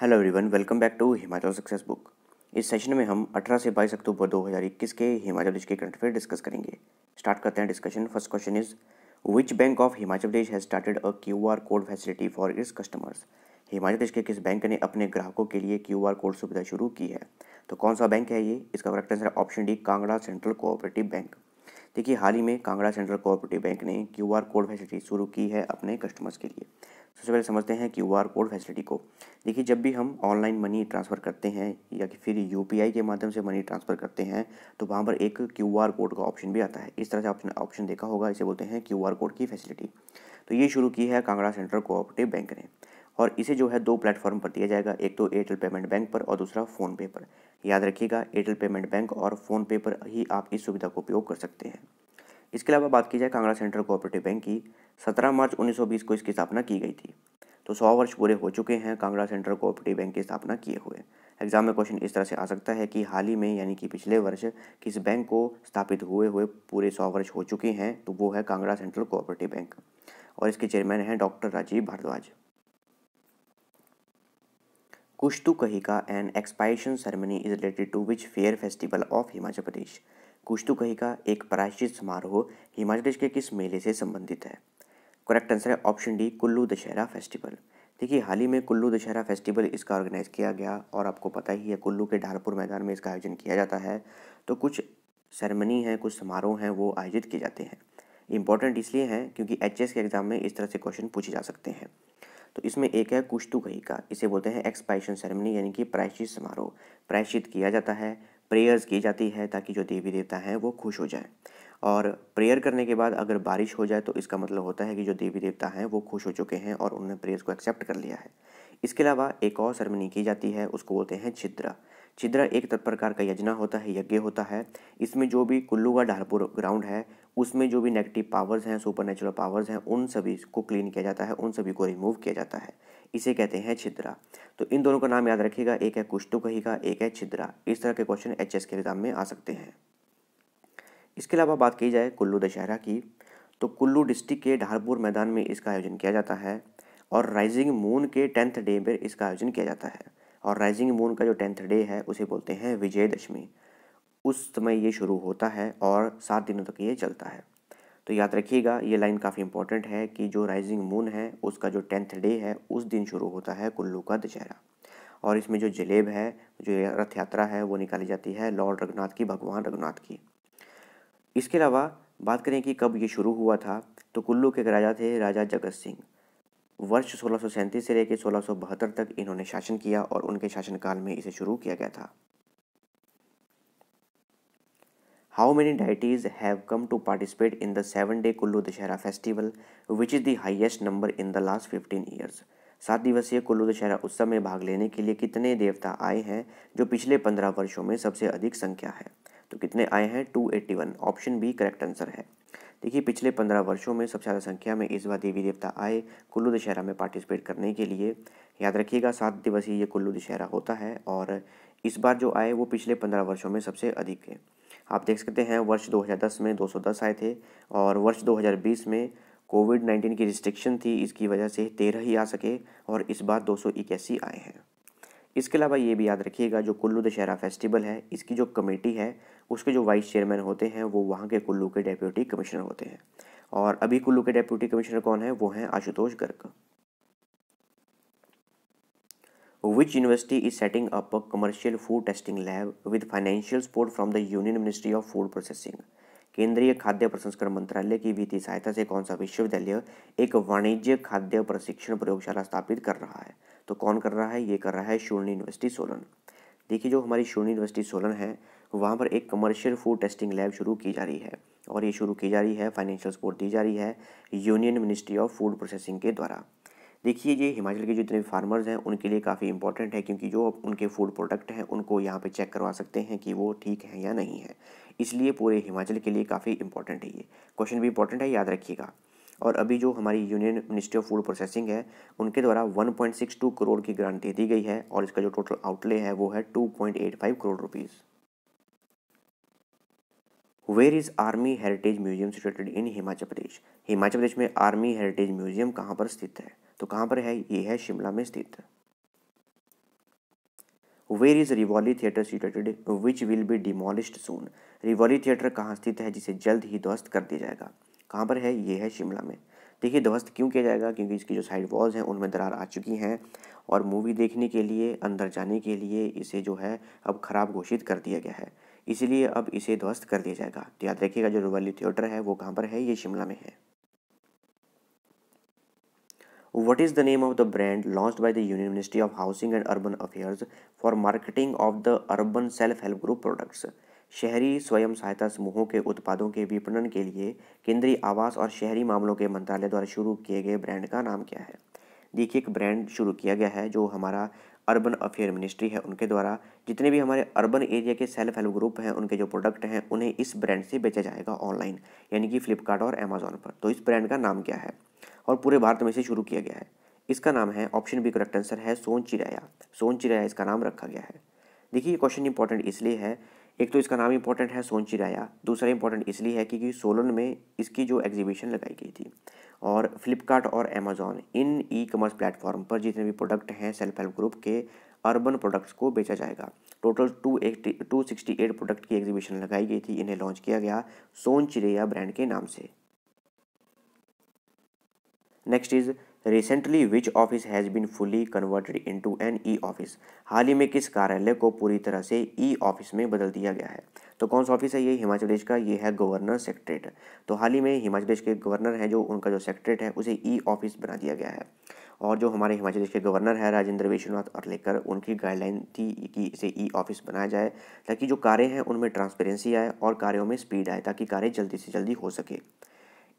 Hello everyone welcome back to Himachal success book इस सेशन में हम 18 से 22 अक्टूबर 2021 के हिमाचल प्रदेश के करंट अफेयर डिस्कस करेंगे स्टार्ट करते हैं discussion first question is which bank of Himachal Pradesh has started a Q R code facility for its customers Himachal Pradesh के किस बैंक ने अपने ग्राहकों के लिए क्यू आर कोड सुविधा शुरू की है तो कौन सा बैंक है ये इसका correct answer option D Kangra central cooperative bank देखिए हाल ही में कांगड़ा सेंट्रल कोऑपरेटिव बैंक ने क्यू आर कोड फैसिलिटी शुरू की है अपने कस्टमर्स के लिए सबसे पहले समझते हैं क्यू आर कोड फैसिलिटी को देखिए जब भी हम ऑनलाइन मनी ट्रांसफ़र करते हैं या कि फिर यू पी आई के माध्यम से मनी ट्रांसफ़र करते हैं तो वहाँ पर एक क्यू आर कोड का ऑप्शन भी आता है इस तरह से ऑप्शन ऑप्शन देखा होगा इसे बोलते हैं क्यू आर कोड की फैसिलिटी तो ये शुरू की है कांगड़ा सेंट्रल कोऑपरेटिव बैंक ने और इसे जो है दो प्लेटफॉर्म पर दिया जाएगा एक तो एयरटेल पेमेंट बैंक पर और दूसरा फ़ोनपे पर याद रखिएगा एयरटेल पेमेंट बैंक और फ़ोनपे पर ही आप इस सुविधा का उपयोग कर सकते हैं इसके अलावा बात की जाए कांगड़ा सेंट्रल कोऑपरेटिव बैंक की 17 मार्च 1920 को इसकी स्थापना की गई थी तो 100 वर्ष पूरे हो चुके हैं कांगड़ा सेंट्रल कोऑपरेटिव बैंक की स्थापना किए हुए एग्जाम में क्वेश्चन इस तरह से आ सकता है कि हाल ही में यानी कि पिछले वर्ष किस बैंक को स्थापित हुए हुए पूरे सौ वर्ष हो चुके हैं तो वो है कांगड़ा सेंट्रल कोऑपरेटिव बैंक और इसके चेयरमैन हैं डॉक्टर राजीव भारद्वाज कुश्तु कही का an expiation ceremony is related to which fair festival of Himachal Pradesh कुछ कही का एक प्रायश्चित समारोह हिमाचल प्रदेश के किस मेले से संबंधित है करेक्ट आंसर है option D Kullu Dussehra festival देखिए हाल ही में कुल्लू दशहरा फेस्टिवल इसका ऑर्गेनाइज़ किया गया और आपको पता ही है कुल्लू के ढालपुर मैदान में इसका आयोजन किया जाता है तो कुछ सेरेमनी हैं कुछ समारोह हैं वो आयोजित किए जाते हैं इंपॉर्टेंट इसलिए हैं क्योंकि एच के एग्ज़ाम में इस तरह से क्वेश्चन पूछे जा सकते हैं तो इसमें एक है कुछ कही का इसे बोलते हैं एक्सपाइशन सेरेमनी यानी कि प्रायश्चित समारोह प्रायश्चित किया जाता है प्रेयर्स की जाती है ताकि जो देवी देवता हैं वो खुश हो जाए और प्रेयर करने के बाद अगर बारिश हो जाए तो इसका मतलब होता है कि जो देवी देवता हैं वो खुश हो चुके हैं और उन्होंने प्रेयर्स को एक्सेप्ट कर लिया है इसके अलावा एक और सेरेमनी की जाती है उसको बोलते हैं छिद्रा छिद्रा एक प्रकार का यजना होता है यज्ञ होता है इसमें जो भी कुल्लू का ढालपुर ग्राउंड है उसमें जो भी नेगेटिव पावर्स हैं सुपर नेचुरल पावर्स हैं उन सभी को क्लीन किया जाता है उन सभी को रिमूव किया जाता है इसे कहते हैं छिद्रा तो इन दोनों का नाम याद रखिएगा एक है तो कही का एक है छिद्रा इस तरह के क्वेश्चन एच एस के एग्जाम में आ सकते हैं इसके अलावा बात की जाए कुल्लू दशहरा की तो कुल्लू डिस्ट्रिक्ट के ढारपुर मैदान में इसका आयोजन किया जाता है और राइजिंग मून के टेंथ डे पर इसका आयोजन किया जाता है और राइजिंग मून का जो टेंथ डे है उसे बोलते हैं विजयदशमी उस समय ये शुरू होता है और सात दिनों तक ये चलता है तो याद रखिएगा ये लाइन काफ़ी इंपॉर्टेंट है कि जो राइजिंग मून है उसका जो टेंथ डे है उस दिन शुरू होता है कुल्लू का दशहरा और इसमें जो जलेब है जो रथ यात्रा है वो निकाली जाती है लॉर्ड रघुनाथ की भगवान रघुनाथ की इसके अलावा बात करें कि कब ये शुरू हुआ था तो कुल्लू के राजा थे राजा जगत सिंह वर्ष सोलह से लेकर सोलह तक इन्होंने शासन किया और उनके शासनकाल में इसे शुरू किया गया था how many deities have come to participate in the seven day Kullu Dussehra festival which is the highest number in the last fifteen years सात दिवसीय कुल्लू दशहरा उत्सव में भाग लेने के लिए कितने देवता आए हैं जो पिछले पंद्रह वर्षों में सबसे अधिक संख्या है तो कितने आए हैं two eighty one option B correct answer है देखिए पिछले पंद्रह वर्षों में सबसे ज़्यादा संख्या में इस बार देवी देवता आए कुल्लू दशहरा में पार्टिसिपेट करने के लिए याद रखिएगा सात दिवसीय ये कुल्लू दशहरा होता है और इस बार जो आए वो पिछले पंद्रह वर्षों में सबसे अधिक है आप देख सकते हैं वर्ष 2010 में 210 आए थे और वर्ष 2020 में कोविड 19 की रिस्ट्रिक्शन थी इसकी वजह से तेरह ही आ सके और इस बार दो आए हैं इसके अलावा ये भी याद रखिएगा जो कुल्लू दशहरा फेस्टिवल है इसकी जो कमेटी है उसके जो वाइस चेयरमैन होते हैं वो वहाँ के कुल्लू के डेप्यूटी कमिश्नर होते हैं और अभी कुल्लू के डेप्यूटी कमिश्नर कौन है वो हैं Ashutosh Garg Which university is setting up a commercial food testing lab with financial support from the Union Ministry of Food Processing? केंद्रीय खाद्य प्रसंस्करण मंत्रालय की वित्तीय सहायता से कौन सा विश्वविद्यालय एक वाणिज्य खाद्य प्रशिक्षण प्रयोगशाला स्थापित कर रहा है तो कौन कर रहा है ये कर रहा है शूर्ण यूनिवर्सिटी सोलन देखिए जो हमारी शूर्ण यूनिवर्सिटी सोलन है वहाँ पर एक कमर्शियल फूड टेस्टिंग लैब शुरू की जा रही है और ये शुरू की जा रही है फाइनेंशियल सपोर्ट दी जा रही है union ministry of food processing के द्वारा देखिए ये हिमाचल के जितने फार्मर्स हैं उनके लिए काफ़ी इंपॉर्टेंट है क्योंकि जो उनके फूड प्रोडक्ट हैं उनको यहाँ पे चेक करवा सकते हैं कि वो ठीक हैं या नहीं है इसलिए पूरे हिमाचल के लिए काफ़ी इंपॉर्टेंट है ये क्वेश्चन भी इंपॉर्टेंट है याद रखिएगा और अभी जो हमारी union ministry of food processing है उनके द्वारा 1.62 करोड़ की ग्रांट दे दी गई है और इसका जो टोटल आउटले है वो है 2.85 crore rupees where is army heritage museum situated in Himachal Pradesh Himachal Pradesh में आर्मी हेरिटेज म्यूजियम कहाँ पर स्थित है तो कहाँ पर है ये है शिमला में स्थित where is Rivoli theatre situated which will be demolish soon Rivoli theatre कहाँ स्थित है जिसे जल्द ही ध्वस्त कर दिया जाएगा कहाँ पर है ये है शिमला में देखिए ध्वस्त क्यों किया जाएगा क्योंकि इसकी जो साइड वॉल्स हैं उनमें दरार आ चुकी हैं और मूवी देखने के लिए अंदर जाने के लिए इसे जो है अब खराब घोषित कर दिया गया है इसलिए अब इसे ध्वस्त कर दिया जाएगा तो याद रखिएगा जो रुवाली थिएटर है वो कहाँ पर है ये शिमला में है what is the name of the brand launch by the union ministry of housing and urban affairs for marketing of the urban self help group products शहरी स्वयं सहायता समूहों के उत्पादों के विपणन के लिए केंद्रीय आवास और शहरी मामलों के मंत्रालय द्वारा शुरू किए गए ब्रांड का नाम क्या है देखिए एक ब्रांड शुरू किया गया है जो हमारा अर्बन अफेयर मिनिस्ट्री है उनके द्वारा जितने भी हमारे अर्बन एरिया के सेल्फ हेल्प ग्रुप हैं उनके जो प्रोडक्ट हैं उन्हें इस ब्रांड से बेचा जाएगा ऑनलाइन यानी कि फ्लिपकार्ट और अमेजोन पर तो इस ब्रांड का नाम क्या है और पूरे भारत में इसे शुरू किया गया है इसका नाम है ऑप्शन बी करेक्ट आंसर है सोन चिराया सोन चिराया इसका नाम रखा गया है देखिए ये क्वेश्चन इंपॉर्टेंट इसलिए है एक तो इसका नाम इंपॉर्टेंट है सोन चिराया दूसरा इंपॉर्टेंट इसलिए है क्योंकि सोलन में इसकी जो एग्जीबिशन लगाई गई थी और फ्लिपकार्ट और अमेजोन इन ई कॉमर्स प्लेटफॉर्म पर जितने भी प्रोडक्ट हैं सेल्फ हेल्प ग्रुप के अर्बन प्रोडक्ट्स को बेचा जाएगा total two eighty two sixty eight product की एग्जीबिशन लगाई गई थी इन्हें लॉन्च किया गया सोन चिरेया ब्रांड के नाम से next is recently which office has been fully converted into an e office हाल ही में किस कार्यालय को पूरी तरह से ई ऑफिस में बदल दिया गया है तो कौन सा ऑफिस है ये हिमाचल प्रदेश का ये है गवर्नर सेक्रेटरेट तो हाल ही में हिमाचल प्रदेश के गवर्नर हैं जो उनका जो सेक्रेटरेट है उसे ई e ऑफिस बना दिया गया है और जो हमारे हिमाचल प्रदेश के गवर्नर हैं राजेंद्र विश्वनाथ और लेकर उनकी गाइडलाइन थी कि इसे ई e ऑफिस बनाया जाए ताकि जो कार्य हैं उनमें ट्रांसपेरेंसी आए और कार्यों में स्पीड आए ताकि कार्य जल्दी से जल्दी हो सके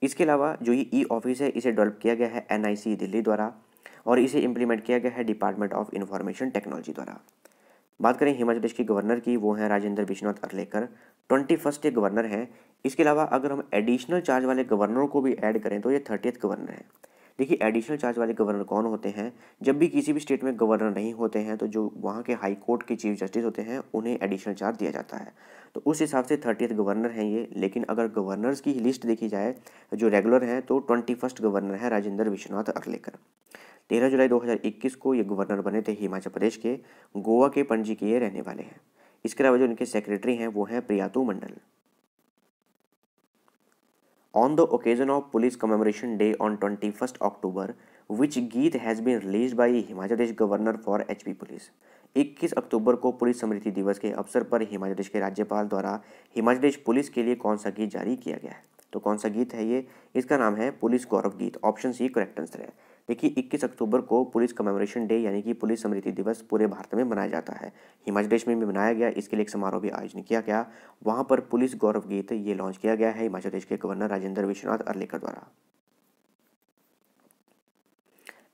इसके अलावा जो ये ई e ऑफिस है इसे डेवलप किया गया है एन दिल्ली द्वारा और इसे इम्प्लीमेंट किया गया है डिपार्टमेंट ऑफ इंफॉर्मेशन टेक्नोलॉजी द्वारा बात करें हिमाचल प्रदेश के गवर्नर की वो हैं राजेंद्र विश्वनाथ अर्लेकर ट्वेंटी फर्स्ट ये गवर्नर हैं इसके अलावा अगर हम एडिशनल चार्ज वाले गवर्नरों को भी ऐड करें तो ये थर्टी गवर्नर हैं देखिए एडिशनल चार्ज वाले गवर्नर कौन होते हैं जब भी किसी भी स्टेट में गवर्नर नहीं होते हैं तो जो वहाँ के हाई कोर्ट के चीफ जस्टिस होते हैं उन्हें एडिशनल चार्ज दिया जाता है तो उस हिसाब से थर्टीथ गवर्नर हैं ये लेकिन अगर गवर्नर्स की लिस्ट देखी जाए जो रेगुलर हैं तो ट्वेंटी फर्स्ट गवर्नर है राजेंद्र विश्वनाथ अखलेकर तेरह जुलाई 2021 को ये गवर्नर बने थे हिमाचल प्रदेश के गोवा के पणजी के रहने वाले हैं इसके अलावा जो इनके सेक्रेटरी हैं वो हैं Priyatu Mandal on the occasion of police commemoration day on twenty first October which geet has been release by Himachal Pradesh governor for H P police 21 अक्टूबर को पुलिस स्मृति दिवस के अवसर पर हिमाचल प्रदेश के राज्यपाल द्वारा हिमाचल प्रदेश पुलिस के लिए कौन सा गीत जारी किया गया है तो कौन सा गीत है ये इसका नाम है पुलिस गौरव गीत ऑप्शन सी करेक्ट आंसर है देखिए 21 अक्टूबर को पुलिस कमेमोरेशन डे यानी कि पुलिस स्मृति दिवस पूरे भारत में मनाया जाता है हिमाचल प्रदेश में भी मनाया गया इसके लिए एक समारोह भी आयोजन किया गया वहाँ पर पुलिस गौरव गीत ये लॉन्च किया गया है हिमाचल प्रदेश के गवर्नर राजेंद्र विश्वनाथ अर्लेकर द्वारा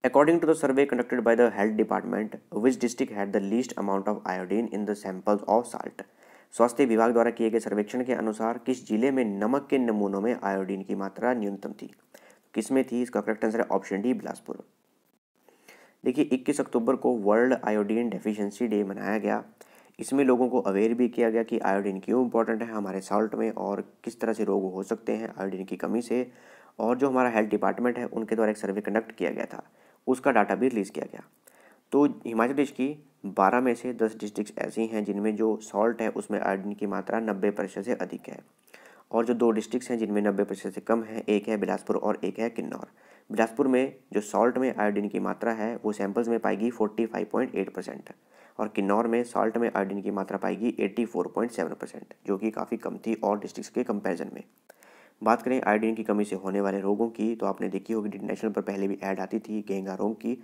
According to the survey conducted by the health department, which district had the least amount of iodine in the samples of salt? स्वास्थ्य विभाग द्वारा किए गए सर्वेक्षण के अनुसार किस जिले में नमक के नमूनों में आयोडीन की मात्रा न्यूनतम थी किस में थी इसका करेक्ट आंसर है ऑप्शन डी बिलासपुर देखिए 21 अक्टूबर को वर्ल्ड आयोडीन डेफिशिएंसी डे मनाया गया इसमें लोगों को अवेयर भी किया गया कि आयोडीन क्यों इंपॉर्टेंट है हमारे सॉल्ट में और किस तरह से रोग हो सकते हैं आयोडीन की कमी से और जो हमारा हेल्थ डिपार्टमेंट है उनके द्वारा एक सर्वे कंडक्ट किया गया था उसका डाटा भी रिलीज़ किया गया तो हिमाचल प्रदेश की बारह में से दस डिस्ट्रिक्ट ऐसी हैं जिनमें जो सॉल्ट है उसमें आयोडीन की मात्रा नब्बे प्रतिशत से अधिक है और जो दो डिस्ट्रिक्ट हैं जिनमें नब्बे प्रतिशत से कम है एक है बिलासपुर और एक है किन्नौर बिलासपुर में जो सॉल्ट में आयोडीन की मात्रा है वो सैंपल्स में पाएगी forty five point eight percent और किन्नौर में सॉल्ट में आयोडीन की मात्रा पाएगी eighty four point seven percent जो कि काफ़ी कम थी और डिस्ट्रिक्स के कंपेरिजन में बात करें आयोडीन की कमी से होने वाले रोगों की तो आपने देखी होगी नेशनल पर पहले भी ऐड आती थी गेंगा रोग की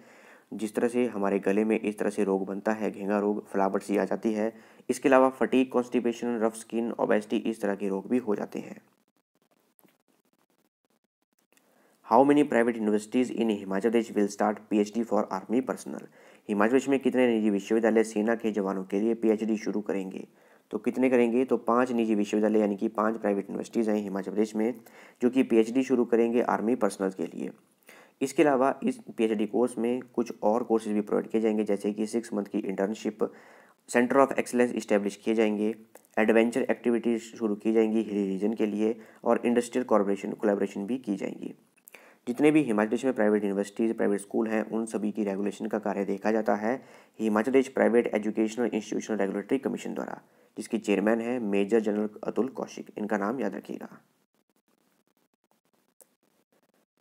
जिस तरह से हमारे गले में इस तरह से रोग बनता है घेंगा रोग फ्लावर सी आ जाती है इसके अलावा fatigue constipation rough skin obesity इस तरह के रोग भी हो जाते हैं how many private universities in Himachal Pradesh will start D for army personnel Himachal Pradesh में कितने निजी विश्वविद्यालय सेना के जवानों के लिए डी शुरू करेंगे तो कितने करेंगे तो पांच निजी विश्वविद्यालय यानी कि पांच प्राइवेट यूनिवर्सिटीज़ हैं हिमाचल प्रदेश में जो कि डी शुरू करेंगे आर्मी पर्सनल के लिए इसके अलावा इस पीएचडी कोर्स में कुछ और कोर्सेज भी प्रोवाइड किए जाएंगे जैसे कि सिक्स मंथ की internship centre of excellence establish किए जाएंगे एडवेंचर एक्टिविटीज़ शुरू की जाएंगी हिली रीजन के लिए और इंडस्ट्रियल कॉरपोरेशन कोलेबोरेशन भी की जाएंगी जितने भी हिमाचल प्रदेश में प्राइवेट यूनिवर्सिटीज़ प्राइवेट स्कूल हैं उन सभी की रेगुलेशन का कार्य देखा जाता है Himachal Pradesh private educational institutional regulatory commission द्वारा जिसकी चेयरमैन है मेजर जनरल अतुल कौशिक इनका नाम याद रखिएगा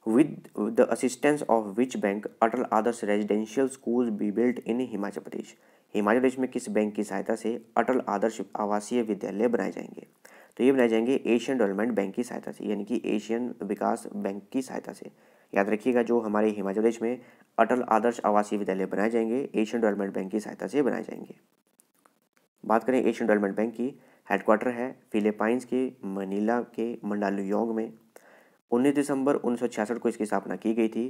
with the assistance of which bank Atal Adarsh residential school be built in Himachal Pradesh Himachal Pradesh में किस बैंक की सहायता से अटल आदर्श आवासीय विद्यालय बनाए जाएंगे तो ये बनाए जाएंगे एशियन डेवलपमेंट बैंक की सहायता से यानी कि एशियन विकास बैंक की सहायता से याद रखिएगा जो हमारे हिमाचल प्रदेश में अटल आदर्श आवासीय विद्यालय बनाए जाएंगे एशियन डेवलपमेंट बैंक की सहायता से बनाए जाएंगे बात करें एशियन डेवलपमेंट बैंक की हेडक्वार्टर है फिलिपाइंस के मनीला के मंडालुयोंग में 19 दिसंबर उन्नीस को इसकी स्थापना की गई थी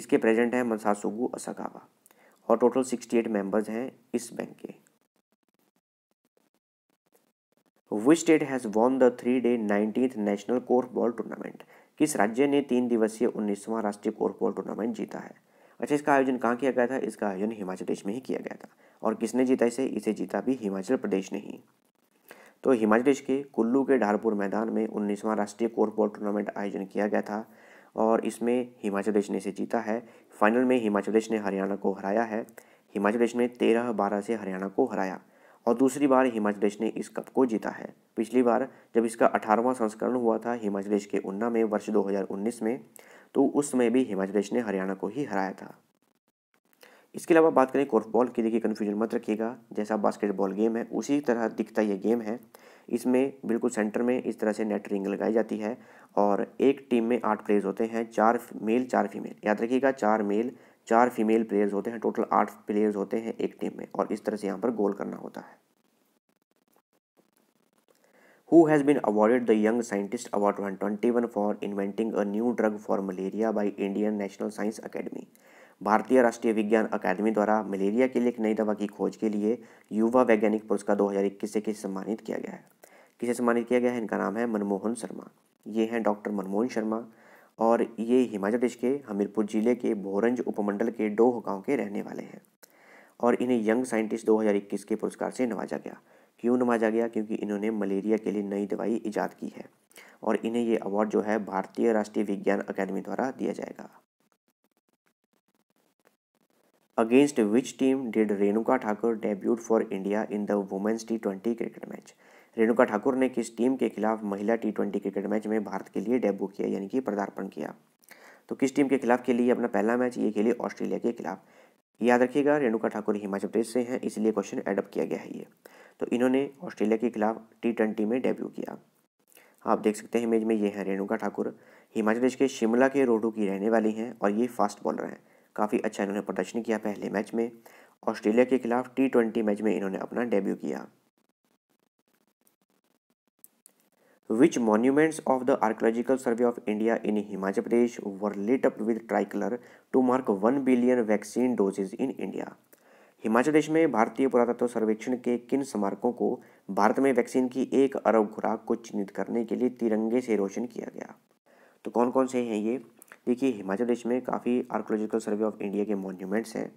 इसके प्रेसिडेंट हैं मनसासुगु असकावा और टोटल 68 मेंबर्स हैं इस बैंक के which state has won the three day nineteenth national korfball tournament किस राज्य ने तीन दिवसीय उन्नीसवां राष्ट्रीय कोर्फबॉल टूर्नामेंट जीता है अच्छा इसका आयोजन कहाँ किया गया था इसका आयोजन हिमाचल प्रदेश में ही किया गया था और किसने जीता इसे इसे जीता भी हिमाचल प्रदेश ने ही तो हिमाचल प्रदेश के कुल्लू के ढारपुर मैदान में उन्नीसवां राष्ट्रीय कोरबॉल टूर्नामेंट आयोजन किया गया था और इसमें हिमाचल प्रदेश ने इसे जीता है फाइनल में हिमाचल प्रदेश ने हरियाणा को हराया है हिमाचल प्रदेश ने तेरह बारह से हरियाणा को हराया और दूसरी बार हिमाचल प्रदेश ने इस कप को जीता है पिछली बार जब इसका अठारहवां संस्करण हुआ था हिमाचल प्रदेश के उन्ना में वर्ष 2019 में तो उस समय भी हिमाचल प्रदेश ने हरियाणा को ही हराया था इसके अलावा बात करें बॉल की देखिए कन्फ्यूजन मत रखिएगा जैसा बास्केटबॉल गेम है उसी तरह दिखता यह गेम है इसमें बिल्कुल सेंटर में इस तरह से नेट रिंग लगाई जाती है और एक टीम में आठ प्लेयर्स होते हैं चार मेल चार फीमेल याद रखिएगा चार मेल चार फीमेल प्लेयर्स होते हैं टोटल आठ प्लेयर्स होते हैं एक टीम में और इस तरह से यहाँ पर गोल करना होता है who been been the young scientist award twenty one for inventing a new drug for malaria by Indian national science academy भारतीय राष्ट्रीय विज्ञान अकादमी द्वारा मलेरिया के लिए एक नई दवा की खोज के लिए युवा वैज्ञानिक पुरस्कार दो हज़ार इक्कीस से किसे सम्मानित किया गया है किसे सम्मानित किया गया है इनका नाम है मनमोहन शर्मा ये हैं डॉक्टर मनमोहन शर्मा और ये हिमाचल प्रदेश के हमीरपुर जिले के भोरंज उपमंडल के डोह गाँव के रहने वाले हैं और इन्हें यंग साइंटिस्ट 2021 के पुरस्कार से नवाजा गया क्यों नवाजा गया क्योंकि इन्होंने मलेरिया के लिए नई दवाई ईजाद की है और इन्हें ये अवार्ड जो है भारतीय राष्ट्रीय विज्ञान अकादमी द्वारा दिया जाएगा against which team did Renuka Thakur debut for India in the women's T twenty cricket match Renuka Thakur ने किस टीम के खिलाफ महिला टी ट्वेंटी क्रिकेट मैच में भारत के लिए डेब्यू किया यानी कि पदार्पण किया तो किस टीम के खिलाफ खेली अपना पहला मैच ये खेली ऑस्ट्रेलिया के खिलाफ याद रखिएगा रेणुका ठाकुर हिमाचल प्रदेश से हैं इसलिए क्वेश्चन एडप्ट किया गया है ये तो इन्होंने ऑस्ट्रेलिया के खिलाफ टी ट्वेंटी में डेब्यू किया आप देख सकते हैं इमेज में ये हैं रेणुका ठाकुर हिमाचल प्रदेश के शिमला के रोडू की रहने वाली हैं और ये फास्ट बॉलर हैं काफ़ी अच्छा इन्होंने प्रदर्शन किया पहले मैच में ऑस्ट्रेलिया के खिलाफ टी ट्वेंटी मैच में इन्होंने अपना डेब्यू किया which monuments of the archaeological survey of India in Himachal Pradesh were lit up with tricolor to mark one billion vaccine doses in India Himachal Pradesh में भारतीय पुरातत्व सर्वेक्षण के किन स्मारकों को भारत में वैक्सीन की एक अरब खुराक को चिन्हित करने के लिए तिरंगे से रोशन किया गया तो कौन कौन से हैं ये देखिए हिमाचल प्रदेश में काफ़ी आर्कोलॉजिकल सर्वे ऑफ इंडिया के मॉन्यूमेंट्स हैं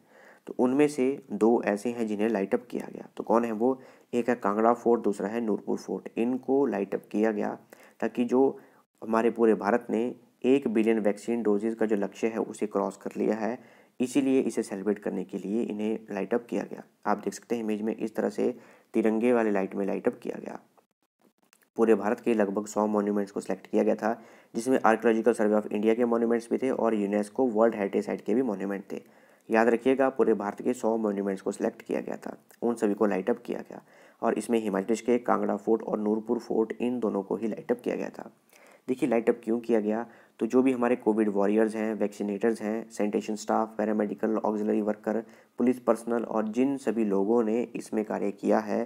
तो उनमें से दो ऐसे हैं जिन्हें लाइटअप किया गया तो कौन है वो एक है कांगड़ा फोर्ट दूसरा है नूरपुर फोर्ट इनको लाइटअप किया गया ताकि जो हमारे पूरे भारत ने एक बिलियन वैक्सीन डोजेज का जो लक्ष्य है उसे क्रॉस कर लिया है इसीलिए इसे सेलिब्रेट करने के लिए इन्हें लाइटअप किया गया आप देख सकते हैं इमेज में इस तरह से तिरंगे वाले लाइट में लाइटअप किया गया पूरे भारत के लगभग सौ मोन्यूमेंट्स को सिलेक्ट किया गया था जिसमें आर्कोलॉजिकल सर्वे ऑफ इंडिया के मोन्यूमेंट्स भी थे और यूनेस्को वर्ल्ड हेरिटेज साइट के भी मोन्यूमेंट थे याद रखिएगा पूरे भारत के सौ मोन्यूमेंट्स को सिलेक्ट किया गया था उन सभी को लाइटअप किया गया और इसमें हिमाचल प्रदेश के कांगड़ा फोर्ट और नूरपुर फोर्ट इन दोनों को ही लाइटअप किया गया था देखिए लाइटअप क्यों किया गया तो जो भी हमारे कोविड वॉरियर्स हैं वैक्सीनेटर्स हैं sanitation staff paramedical auxiliary worker police personnel और जिन सभी लोगों ने इसमें कार्य किया है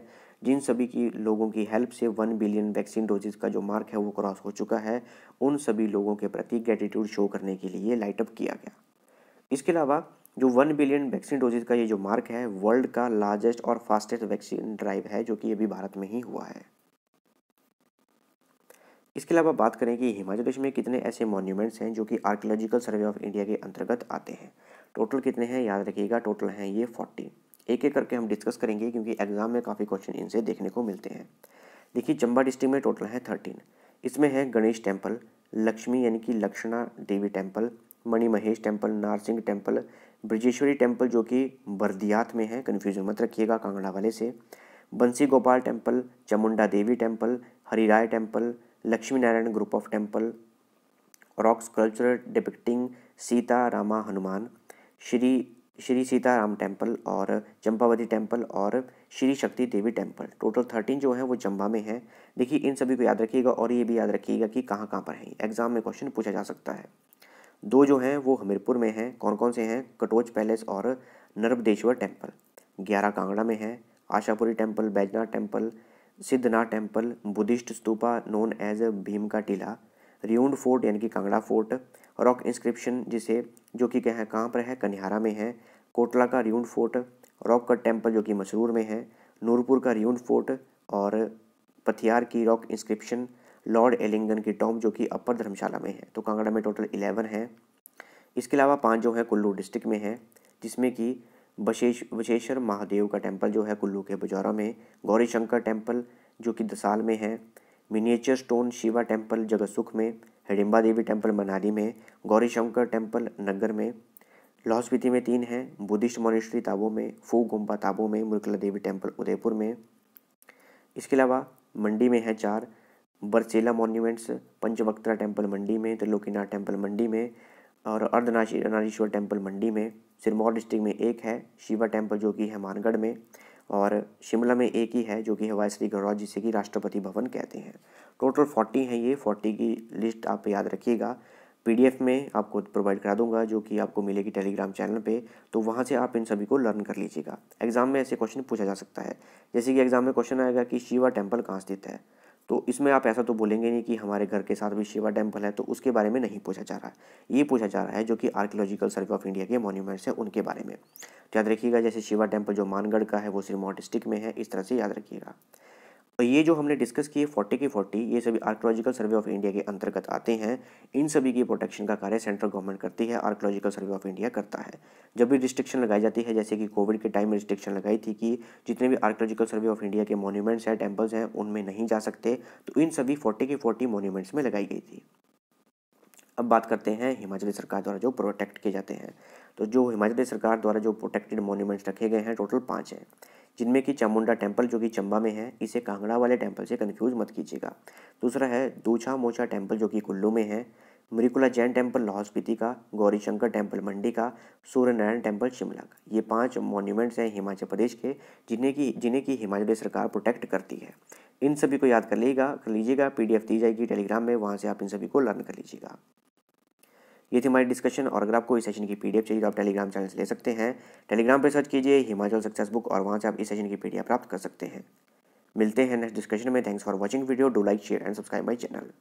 जिन सभी की लोगों की हेल्प से वन बिलियन वैक्सीन डोजेज का जो मार्क है वो क्रॉस हो चुका है उन सभी लोगों के प्रति ग्रेटिट्यूड शो करने के लिए लाइटअप किया गया इसके अलावा जो वन बिलियन वैक्सीन डोजेज का ये जो मार्क है वर्ल्ड का लार्जेस्ट और फास्टेस्ट वैक्सीन ड्राइव है जो कि अभी भारत में ही हुआ है इसके अलावा बात करें कि हिमाचल प्रदेश में कितने ऐसे मॉन्यूमेंट्स हैं जो कि आर्कियोलॉजिकल सर्वे ऑफ इंडिया के अंतर्गत आते हैं टोटल कितने हैं याद रखिएगा टोटल हैं ये फोर्टी एक एक करके हम डिस्कस करेंगे क्योंकि एग्ज़ाम में काफ़ी क्वेश्चन इनसे देखने को मिलते हैं देखिए चंबा डिस्ट्रिक्ट में टोटल है थर्टीन इसमें है गणेश टेम्पल लक्ष्मी यानी कि Lakshana Devi temple Mani Mahesh temple Narsingh temple Brajeshwari temple जो कि बर्दियात में है कन्फ्यूजन मत रखिएगा कांगड़ा वाले से Bansi Gopal temple Chamunda Devi temple Harirai temple Lakshmi Narayan group of temple rocks cultural depicting Sita Rama Hanuman Shri Shri Sitaram temple और चंपावती टेम्पल और श्री शक्ति देवी टेम्पल टोटल थर्टीन जो है वो चंबा में है देखिए इन सभी को याद रखिएगा और ये भी याद रखिएगा कि कहाँ कहाँ पर है एग्जाम में क्वेश्चन पूछा जा सकता है दो जो हैं वो हमीरपुर में हैं कौन कौन से हैं कटोच पैलेस और नर्मदेश्वर टेम्पल ग्यारह कांगड़ा में है Ashapuri temple Baijnath temple Siddhnath temple Buddhist stupa known as Bhim का टीला रियूंड फोर्ट यानी कि कांगड़ा फोर्ट रॉक इंस्क्रिप्शन जिसे जो कि कहाँ कहाँ पर है कन्हारा में है कोटला का रियून फोर्ट रॉक का टेम्पल जो कि मसरूर में है नूरपुर का रियून फोर्ट और पथियार की रॉक इंस्क्रिप्शन लॉर्ड एलिंगन की टॉम जो कि अपर धर्मशाला में है तो कांगड़ा में टोटल इलेवन है इसके अलावा पाँच जो है कुल्लू डिस्ट्रिक्ट में है जिसमें कि बशेश बशेश्वर महादेव का टेम्पल जो है कुल्लू के बजौरा में गौरी शंकर टेम्पल जो कि दसाल में है मिनिएचर स्टोन शिवा टेम्पल सुख में हिडिम्बा देवी टेम्पल मनाली में गौरी शंकर टेम्पल नगर में लाहौल स्पीति में तीन हैं बुद्धिस्ट मोनिस्ट्री ताबो में फू गुम्बा ताबो में मुरकला देवी टेम्पल उदयपुर में इसके अलावा मंडी में है चार बरसेला मॉन्यूमेंट्स पंचवक्त्रा टेम्पल मंडी में त्रिलोकीनाथ टेम्पल मंडी में और अर्धनाशी अनारीश्वर टेम्पल मंडी में सिरमौर डिस्ट्रिक्ट में एक है शिवा टेम्पल जो कि है मानगढ़ में और शिमला में एक ही है जो कि हवाई श्री गणराज जिसे कि राष्ट्रपति भवन कहते हैं टोटल फोर्टी हैं ये फोर्टी की लिस्ट आप याद रखिएगा पीडीएफ में आपको प्रोवाइड करा दूंगा जो कि आपको मिलेगी टेलीग्राम चैनल पे तो वहाँ से आप इन सभी को लर्न कर लीजिएगा एग्जाम में ऐसे क्वेश्चन पूछा जा सकता है जैसे कि एग्जाम में क्वेश्चन आएगा कि शिवा टेम्पल कहाँ स्थित है तो इसमें आप ऐसा तो बोलेंगे नहीं कि हमारे घर के साथ भी शिवा टेम्पल है तो उसके बारे में नहीं पूछा जा रहा है ये पूछा जा रहा है जो कि आर्कियोलॉजिकल सर्वे ऑफ इंडिया के मोन्यूमेंट्स हैं उनके बारे में याद रखिएगा जैसे शिवा टेम्पल जो मानगढ़ का है वो सिरमौर डिस्ट्रिक्ट में है इस तरह से याद रखिएगा तो ये जो हमने डिस्कस किए फोर्टी की फोर्टी ये सभी आर्कोलॉजिकल सर्वे ऑफ इंडिया के अंतर्गत आते हैं इन सभी की प्रोटेक्शन का कार्य सेंट्रल गवर्नमेंट करती है आर्कोलॉजिकल सर्वे ऑफ इंडिया करता है जब भी रिस्ट्रिक्शन लगाई जाती है जैसे कि कोविड के टाइम में रिस्ट्रिक्शन लगाई थी कि जितने भी आर्कोलॉजिकल सर्वे ऑफ इंडिया के मोन्यूमेंट्स हैं टेम्पल्स हैं उनमें नहीं जा सकते तो इन सभी फोर्टी की फोर्टी मोन्यूमेंट्स में लगाई गई थी अब बात करते हैं हिमाचल सरकार द्वारा जो प्रोटेक्ट किए जाते हैं तो जो हिमाचल सरकार द्वारा जो प्रोटेक्टेड मोन्यूमेंट्स रखे गए हैं टोटल पाँच हैं जिनमें कि चामुंडा टेम्पल जो कि चंबा में है इसे कांगड़ा वाले टेम्पल से कन्फ्यूज मत कीजिएगा दूसरा है दूछा मोछा टेम्पल जो कि कुल्लू में है मृकुला जैन टेम्पल लाहौल स्पीति का गौरीशंकर टेम्पल मंडी का सूर्यनारायण टेम्पल शिमला का ये पांच मॉन्यूमेंट्स हैं हिमाचल प्रदेश के जिन्हें की जिन्हें की हिमाचल प्रदेश सरकार प्रोटेक्ट करती है इन सभी को याद कर लीजिएगा कर लीजिएगा पीडीएफ दी जाएगी टेलीग्राम में वहाँ से आप इन सभी को लर्न कर लीजिएगा ये थी हमारी डिस्कशन और अगर आपको इस सेशन की पीडीएफ चाहिए तो आप टेलीग्राम चैनल से ले सकते हैं टेलीग्राम पर सर्च कीजिए हिमाचल सक्सेस बुक और वहाँ से आप इस सेशन की पीडीएफ प्राप्त कर सकते हैं मिलते हैं नेक्स्ट डिस्कशन में thanks for watching video do like share and subscribe my channel